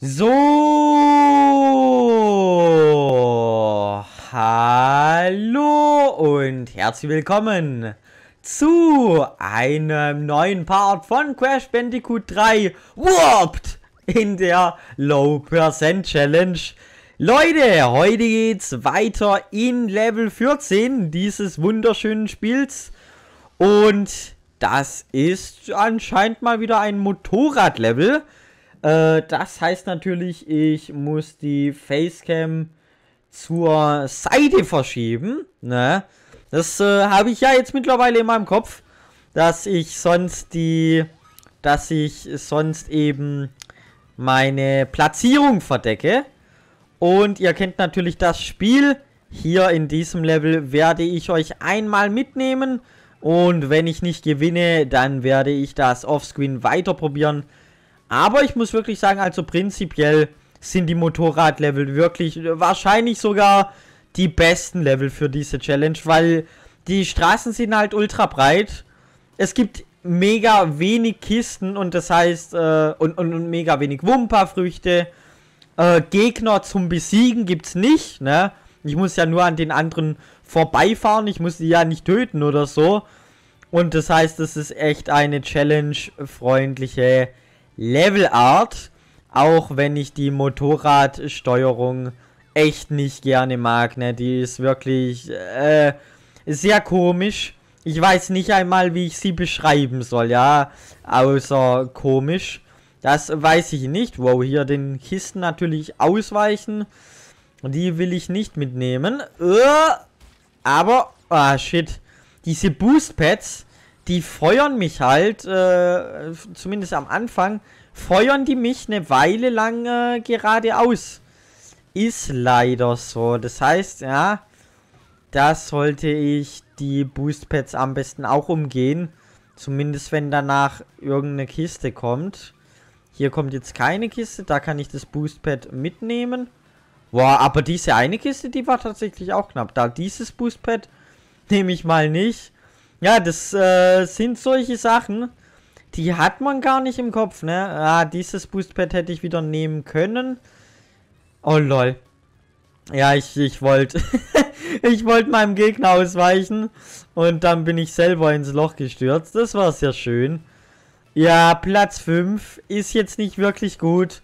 So, hallo und herzlich willkommen zu einem neuen Part von Crash Bandicoot 3 Warped in der Low Percent Challenge. Leute, heute geht's weiter in Level 14 dieses wunderschönen Spiels und das ist anscheinend mal wieder ein Motorradlevel. Äh, das heißt natürlich, ich muss die Facecam zur Seite verschieben. Ne? Das äh, habe ich ja jetzt mittlerweile in meinem Kopf, dass ich sonst die, dass ich sonst eben meine Platzierung verdecke. Und ihr kennt natürlich das Spiel. Hier in diesem Level werde ich euch einmal mitnehmen und wenn ich nicht gewinne, dann werde ich das offscreen weiter probieren. Aber ich muss wirklich sagen, also prinzipiell sind die Motorradlevel wirklich äh, wahrscheinlich sogar die besten Level für diese Challenge, weil die Straßen sind halt ultra breit. Es gibt mega wenig Kisten und das heißt, äh, und, und, und, mega wenig Wumperfrüchte. Äh, Gegner zum Besiegen gibt es nicht, ne? Ich muss ja nur an den anderen vorbeifahren. Ich muss die ja nicht töten oder so. Und das heißt, es ist echt eine challenge-freundliche Levelart. Auch wenn ich die Motorradsteuerung echt nicht gerne mag. Ne? Die ist wirklich äh, sehr komisch. Ich weiß nicht einmal, wie ich sie beschreiben soll, ja. Außer komisch. Das weiß ich nicht. Wow, hier den Kisten natürlich ausweichen. Die will ich nicht mitnehmen. Äh, aber, ah shit, diese Boost-Pads, die feuern mich halt, äh, zumindest am Anfang, feuern die mich eine Weile lang äh, geradeaus. Ist leider so. Das heißt, ja, da sollte ich die Boost-Pads am besten auch umgehen. Zumindest wenn danach irgendeine Kiste kommt. Hier kommt jetzt keine Kiste, da kann ich das Boost-Pad mitnehmen. Boah, aber diese eine Kiste, die war tatsächlich auch knapp. Da dieses Boostpad nehme ich mal nicht. Ja, das äh, sind solche Sachen, die hat man gar nicht im Kopf, ne? Ah, dieses Boostpad hätte ich wieder nehmen können. Oh, lol. Ja, ich, ich wollte... ich wollte meinem Gegner ausweichen. Und dann bin ich selber ins Loch gestürzt. Das war sehr schön. Ja, Platz 5 ist jetzt nicht wirklich gut.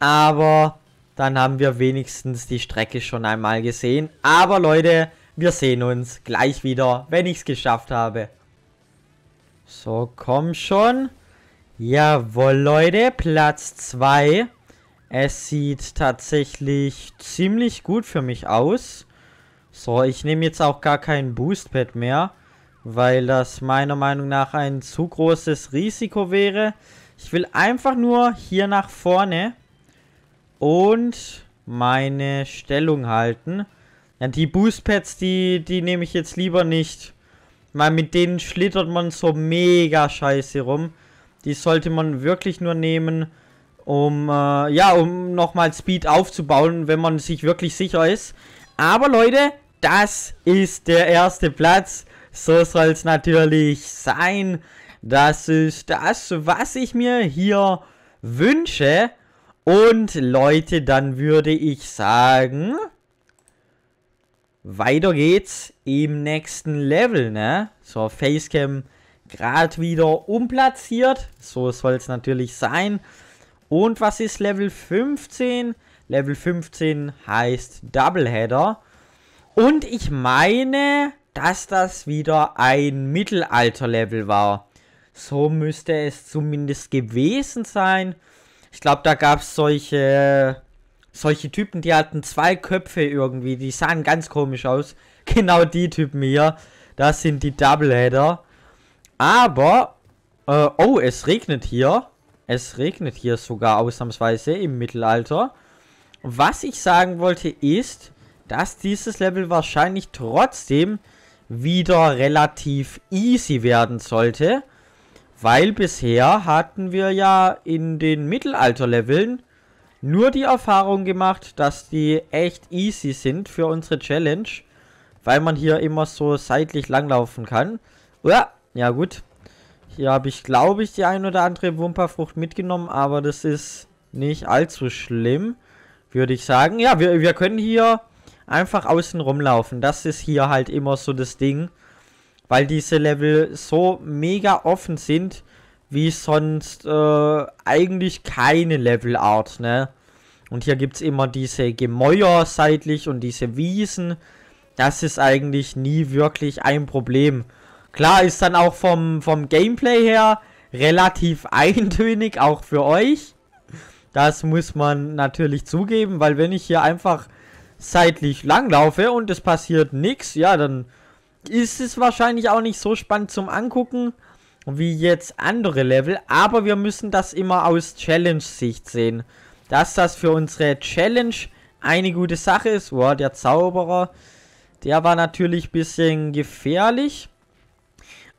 Aber dann haben wir wenigstens die Strecke schon einmal gesehen. Aber Leute, wir sehen uns gleich wieder, wenn ich es geschafft habe. So, komm schon. Jawohl, Leute, Platz 2. Es sieht tatsächlich ziemlich gut für mich aus. So, ich nehme jetzt auch gar kein Boostpad mehr, weil das meiner Meinung nach ein zu großes Risiko wäre. Ich will einfach nur hier nach vorne und meine Stellung halten. Ja, die Boostpads, die, die nehme ich jetzt lieber nicht. Weil mit denen schlittert man so mega scheiße rum. Die sollte man wirklich nur nehmen, um, äh, ja, um nochmal Speed aufzubauen, wenn man sich wirklich sicher ist. Aber Leute, das ist der erste Platz. So soll es natürlich sein. Das ist das, was ich mir hier wünsche. Und Leute, dann würde ich sagen, weiter geht's im nächsten Level, ne? So, Facecam gerade wieder umplatziert. So soll es natürlich sein. Und was ist Level 15? Level 15 heißt Doubleheader. Und ich meine, dass das wieder ein Mittelalter-Level war. So müsste es zumindest gewesen sein. Ich glaube, da gab es solche, solche Typen, die hatten zwei Köpfe irgendwie. Die sahen ganz komisch aus. Genau die Typen hier. Das sind die Doubleheader. Aber, äh, oh, es regnet hier. Es regnet hier sogar ausnahmsweise im Mittelalter. Was ich sagen wollte ist, dass dieses Level wahrscheinlich trotzdem wieder relativ easy werden sollte. Weil bisher hatten wir ja in den Mittelalter-Leveln nur die Erfahrung gemacht, dass die echt easy sind für unsere Challenge. Weil man hier immer so seitlich langlaufen kann. Ja, ja gut. Hier habe ich, glaube ich, die ein oder andere Wumperfrucht mitgenommen, aber das ist nicht allzu schlimm, würde ich sagen. Ja, wir, wir können hier einfach außen rumlaufen. Das ist hier halt immer so das Ding weil diese Level so mega offen sind, wie sonst äh, eigentlich keine Levelart, ne? Und hier gibt es immer diese Gemäuer seitlich und diese Wiesen. Das ist eigentlich nie wirklich ein Problem. Klar ist dann auch vom, vom Gameplay her relativ eintönig, auch für euch. Das muss man natürlich zugeben, weil wenn ich hier einfach seitlich langlaufe und es passiert nichts, ja, dann ist es wahrscheinlich auch nicht so spannend zum Angucken wie jetzt andere Level, aber wir müssen das immer aus Challenge-Sicht sehen. Dass das für unsere Challenge eine gute Sache ist. Boah, der Zauberer, der war natürlich ein bisschen gefährlich.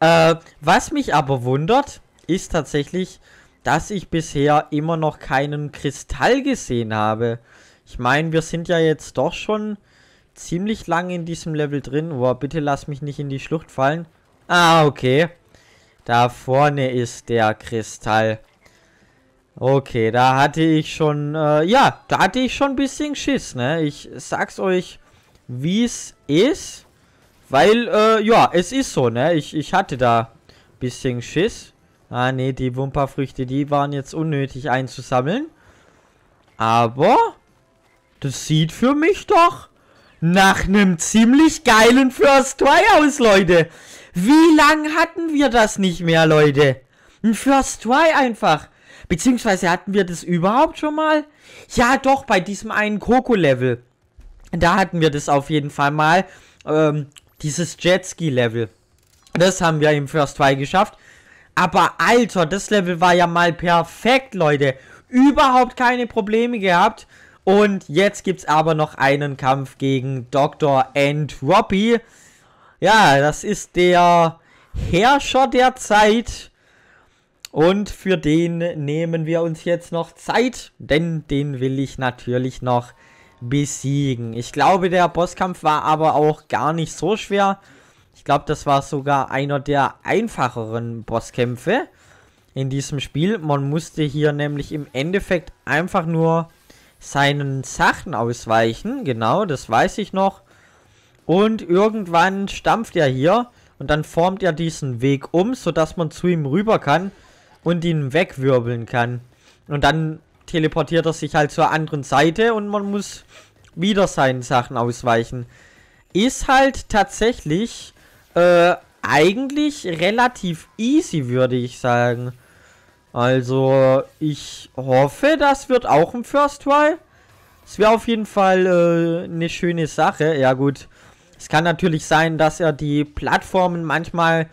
Äh, was mich aber wundert, ist tatsächlich, dass ich bisher immer noch keinen Kristall gesehen habe. Ich meine, wir sind ja jetzt doch schon ziemlich lange in diesem Level drin. Boah, bitte lass mich nicht in die Schlucht fallen. Ah, okay. Da vorne ist der Kristall. Okay, da hatte ich schon, äh, ja, da hatte ich schon ein bisschen Schiss, ne? Ich sag's euch, wie es ist, weil, äh, ja, es ist so, ne? Ich, ich hatte da ein bisschen Schiss. Ah, ne, die Wumperfrüchte, die waren jetzt unnötig einzusammeln. Aber, das sieht für mich doch nach einem ziemlich geilen First Try aus, Leute. Wie lang hatten wir das nicht mehr, Leute? Ein First Try einfach. Beziehungsweise hatten wir das überhaupt schon mal? Ja, doch, bei diesem einen Coco-Level. Da hatten wir das auf jeden Fall mal. Ähm, dieses Jetski-Level. Das haben wir im First Try geschafft. Aber Alter, das Level war ja mal perfekt, Leute. Überhaupt keine Probleme gehabt. Und jetzt gibt es aber noch einen Kampf gegen Dr. Entropy. Ja, das ist der Herrscher der Zeit. Und für den nehmen wir uns jetzt noch Zeit, denn den will ich natürlich noch besiegen. Ich glaube, der Bosskampf war aber auch gar nicht so schwer. Ich glaube, das war sogar einer der einfacheren Bosskämpfe in diesem Spiel. Man musste hier nämlich im Endeffekt einfach nur seinen Sachen ausweichen. Genau, das weiß ich noch. Und irgendwann stampft er hier und dann formt er diesen Weg um, sodass man zu ihm rüber kann und ihn wegwirbeln kann. Und dann teleportiert er sich halt zur anderen Seite und man muss wieder seinen Sachen ausweichen. Ist halt tatsächlich äh, eigentlich relativ easy, würde ich sagen. Also, ich hoffe, das wird auch ein First Try. Es wäre auf jeden Fall äh, eine schöne Sache. Ja gut, es kann natürlich sein, dass er die Plattformen manchmal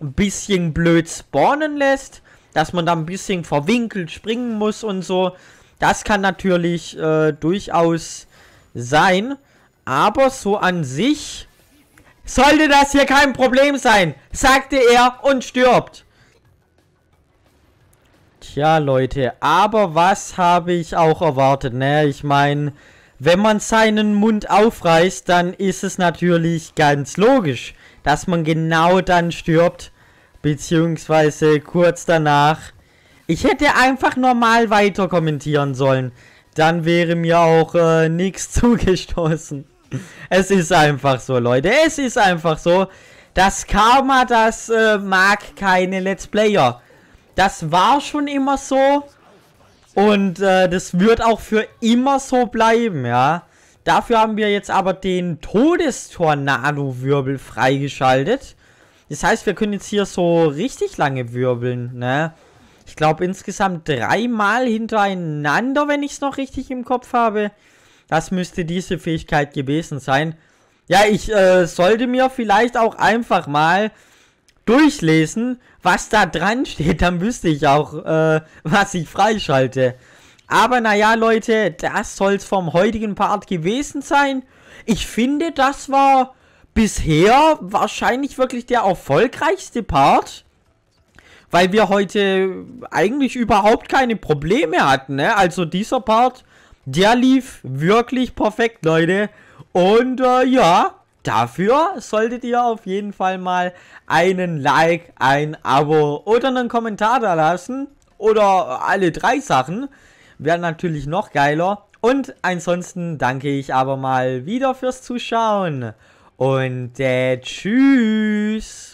ein bisschen blöd spawnen lässt. Dass man da ein bisschen verwinkelt springen muss und so. Das kann natürlich äh, durchaus sein. Aber so an sich sollte das hier kein Problem sein, sagte er und stirbt. Tja, Leute, aber was habe ich auch erwartet, ne? Ich meine, wenn man seinen Mund aufreißt, dann ist es natürlich ganz logisch, dass man genau dann stirbt, beziehungsweise kurz danach. Ich hätte einfach normal weiter kommentieren sollen. Dann wäre mir auch äh, nichts zugestoßen. Es ist einfach so, Leute. Es ist einfach so. Das Karma, das äh, mag keine Let's Player. Das war schon immer so. Und äh, das wird auch für immer so bleiben, ja. Dafür haben wir jetzt aber den Todestornado-Wirbel freigeschaltet. Das heißt, wir können jetzt hier so richtig lange wirbeln, ne? Ich glaube insgesamt dreimal hintereinander, wenn ich es noch richtig im Kopf habe. Das müsste diese Fähigkeit gewesen sein. Ja, ich äh, sollte mir vielleicht auch einfach mal durchlesen, was da dran steht, dann wüsste ich auch, äh, was ich freischalte. Aber naja, Leute, das soll's vom heutigen Part gewesen sein. Ich finde, das war bisher wahrscheinlich wirklich der erfolgreichste Part. Weil wir heute eigentlich überhaupt keine Probleme hatten, ne? Also dieser Part, der lief wirklich perfekt, Leute. Und äh, ja, Dafür solltet ihr auf jeden Fall mal einen Like, ein Abo oder einen Kommentar da lassen. Oder alle drei Sachen. Wäre natürlich noch geiler. Und ansonsten danke ich aber mal wieder fürs Zuschauen. Und äh, tschüss.